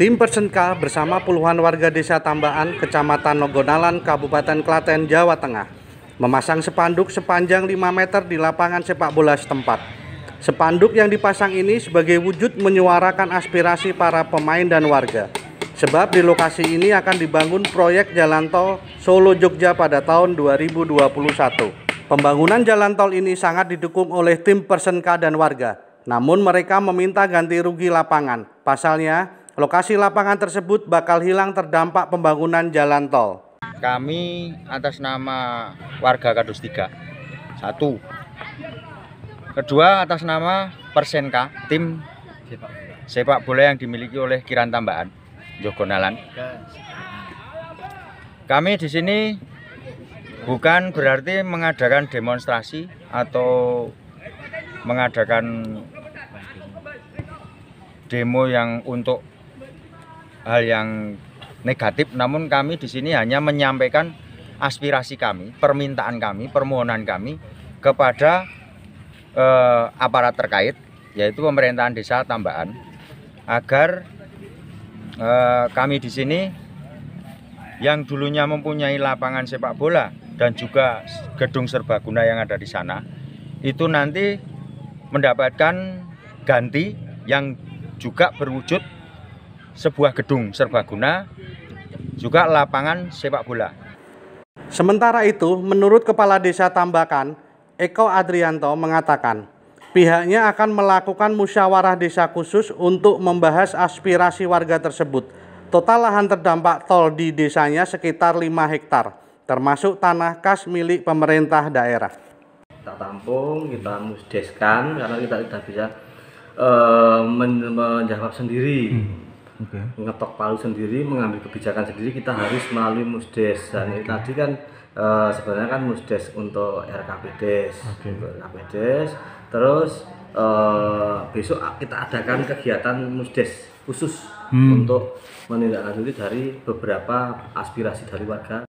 Tim Persenka bersama puluhan warga desa tambahan Kecamatan Nogonalan, Kabupaten Klaten, Jawa Tengah memasang sepanduk sepanjang 5 meter di lapangan sepak bola setempat. Sepanduk yang dipasang ini sebagai wujud menyuarakan aspirasi para pemain dan warga. Sebab di lokasi ini akan dibangun proyek jalan tol Solo Jogja pada tahun 2021. Pembangunan jalan tol ini sangat didukung oleh tim Persenka dan warga. Namun mereka meminta ganti rugi lapangan. Pasalnya, Lokasi lapangan tersebut bakal hilang terdampak pembangunan jalan tol. Kami atas nama warga Kadustika 3. Satu. Kedua atas nama Persenka, tim sepak bola yang dimiliki oleh Kiran Tambahan, Jogonalan. Kami di sini bukan berarti mengadakan demonstrasi atau mengadakan demo yang untuk hal yang negatif namun kami di sini hanya menyampaikan aspirasi kami, permintaan kami, permohonan kami kepada eh, aparat terkait yaitu pemerintahan desa tambahan agar eh, kami di sini yang dulunya mempunyai lapangan sepak bola dan juga gedung serbaguna yang ada di sana itu nanti mendapatkan ganti yang juga berwujud sebuah gedung serbaguna, juga lapangan sepak bola. Sementara itu, menurut Kepala Desa Tambakan, Eko Adrianto mengatakan, pihaknya akan melakukan musyawarah desa khusus untuk membahas aspirasi warga tersebut. Total lahan terdampak tol di desanya sekitar 5 hektar, termasuk tanah kas milik pemerintah daerah. Kita tampung, kita musdeskan karena kita tidak bisa uh, menjawab sendiri. Hmm okay. mengetok palu sendiri mengambil kebijakan sendiri kita harus melalui musdes dan okay. tadi kan e, sebenarnya kan musdes untuk RKPDes okay. RKPDes terus e, besok kita adakan kegiatan musdes khusus hmm. untuk menindaklanjuti dari beberapa aspirasi dari warga